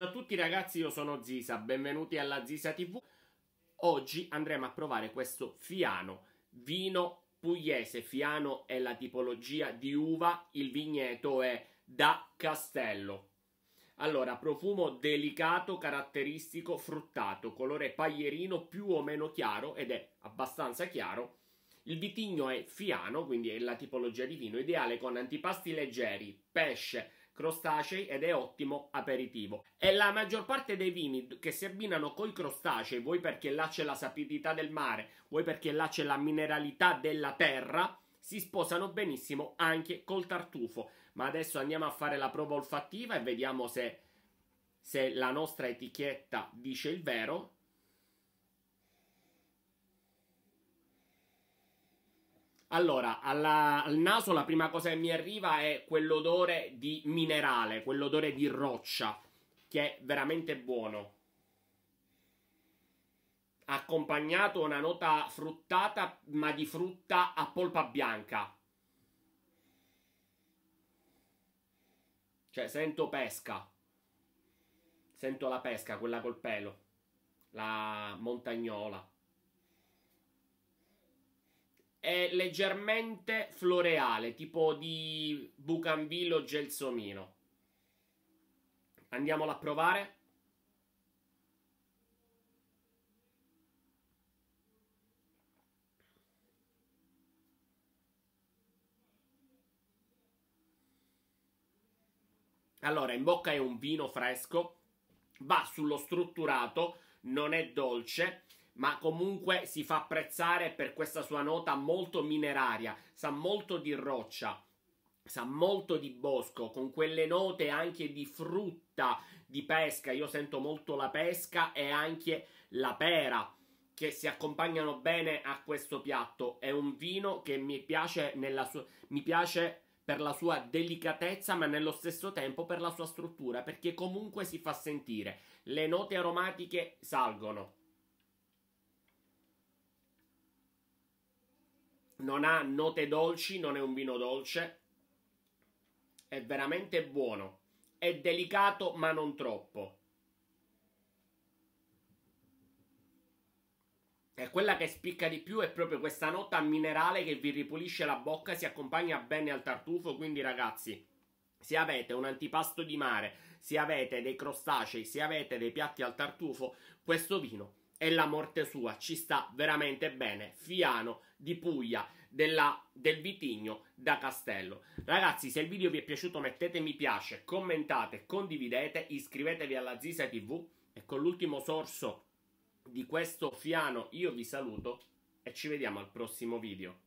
Ciao a tutti ragazzi, io sono Zisa, benvenuti alla Zisa TV. Oggi andremo a provare questo Fiano, vino pugliese. Fiano è la tipologia di uva, il vigneto è da Castello. Allora, profumo delicato, caratteristico, fruttato, colore paglierino più o meno chiaro ed è abbastanza chiaro. Il vitigno è fiano, quindi è la tipologia di vino ideale con antipasti leggeri, pesce, crostacei ed è ottimo aperitivo. E la maggior parte dei vini che si abbinano con i crostacei, vuoi perché là c'è la sapidità del mare, vuoi perché là c'è la mineralità della terra, si sposano benissimo anche col tartufo. Ma adesso andiamo a fare la prova olfattiva e vediamo se, se la nostra etichetta dice il vero. Allora, alla, al naso la prima cosa che mi arriva è quell'odore di minerale, quell'odore di roccia, che è veramente buono. Accompagnato a una nota fruttata, ma di frutta a polpa bianca. Cioè, sento pesca. Sento la pesca, quella col pelo. La montagnola è leggermente floreale, tipo di bucanvillo gelsomino. Andiamola a provare. Allora, in bocca è un vino fresco, va sullo strutturato, non è dolce ma comunque si fa apprezzare per questa sua nota molto mineraria, sa molto di roccia, sa molto di bosco, con quelle note anche di frutta, di pesca, io sento molto la pesca e anche la pera che si accompagnano bene a questo piatto. È un vino che mi piace, sua, mi piace per la sua delicatezza, ma nello stesso tempo per la sua struttura, perché comunque si fa sentire. Le note aromatiche salgono. non ha note dolci, non è un vino dolce, è veramente buono, è delicato ma non troppo. E quella che spicca di più è proprio questa nota minerale che vi ripulisce la bocca, e si accompagna bene al tartufo, quindi ragazzi, se avete un antipasto di mare, se avete dei crostacei, se avete dei piatti al tartufo, questo vino e la morte sua ci sta veramente bene. Fiano di Puglia della, del Vitigno da Castello. Ragazzi, se il video vi è piaciuto, mettete mi piace, commentate, condividete, iscrivetevi alla Zisa TV e con l'ultimo sorso di questo fiano io vi saluto e ci vediamo al prossimo video.